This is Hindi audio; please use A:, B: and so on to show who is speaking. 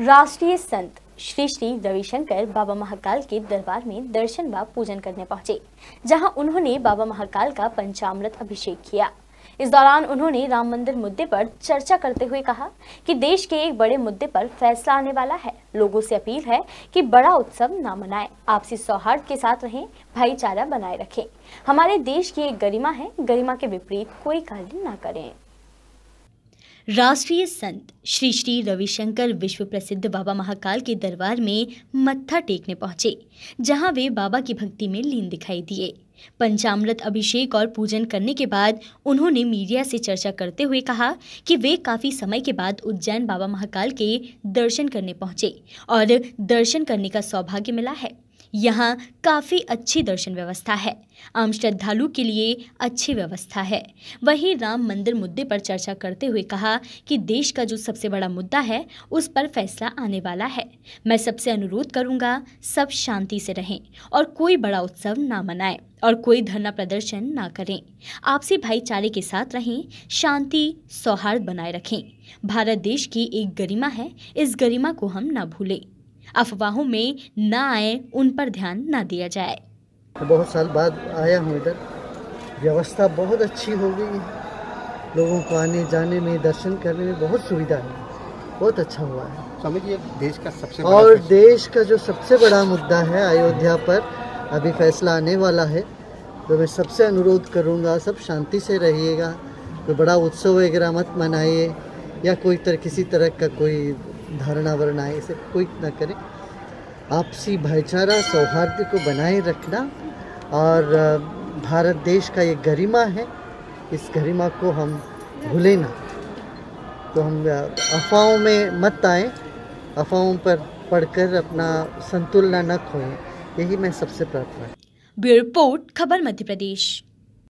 A: राष्ट्रीय संत श्री श्री रविशंकर बाबा महाकाल के दरबार में दर्शन व पूजन करने पहुंचे जहां उन्होंने बाबा महाकाल का पंचामृत अभिषेक किया इस दौरान उन्होंने राम मंदिर मुद्दे पर चर्चा करते हुए कहा कि देश के एक बड़े मुद्दे पर फैसला आने वाला है लोगों से अपील है कि बड़ा उत्सव न मनाएं आपसी सौहार्द के साथ रहें भाईचारा बनाए रखें हमारे देश की एक गरिमा है गरिमा के विपरीत कोई कार्य ना करें राष्ट्रीय संत श्री श्री रविशंकर विश्व प्रसिद्ध बाबा महाकाल के दरबार में मत्था टेकने पहुंचे जहां वे बाबा की भक्ति में लीन दिखाई दिए पंचामृत अभिषेक और पूजन करने के बाद उन्होंने मीडिया से चर्चा करते हुए कहा कि वे काफ़ी समय के बाद उज्जैन बाबा महाकाल के दर्शन करने पहुंचे और दर्शन करने का सौभाग्य मिला है यहाँ काफ़ी अच्छी दर्शन व्यवस्था है आम श्रद्धालु के लिए अच्छी व्यवस्था है वहीं राम मंदिर मुद्दे पर चर्चा करते हुए कहा कि देश का जो सबसे बड़ा मुद्दा है उस पर फैसला आने वाला है मैं सबसे अनुरोध करूंगा सब शांति से रहें और कोई बड़ा उत्सव ना मनाएं और कोई धरना प्रदर्शन ना करें आपसी भाईचारे के साथ रहें शांति सौहार्द बनाए रखें भारत देश की एक गरिमा है इस गरिमा को हम ना भूलें अफवाहों में न आए उन पर ध्यान न दिया जाए
B: तो बहुत साल बाद आया हूँ इधर व्यवस्था बहुत अच्छी हो गई है लोगों को आने जाने में दर्शन करने में बहुत सुविधा है बहुत अच्छा हुआ है समझिए देश का सबसे और देश का जो सबसे बड़ा मुद्दा है अयोध्या पर अभी फैसला आने वाला है तो मैं सबसे अनुरोध करूँगा सब शांति से रहिएगा कोई बड़ा उत्सव वगैरह मत मनाइए या कोई तरह किसी तरह का कोई धारणा वरणा इसे कोई ना करें आपसी भाईचारा सौहार्द को बनाए रखना और भारत देश का ये गरिमा है इस गरिमा को हम भूलें ना तो हम अफवाहों में मत आए अफवाहों पर पढ़कर अपना संतुलन न खोएं यही मैं सबसे प्रार्थना
A: ब्यूरो रिपोर्ट खबर मध्य प्रदेश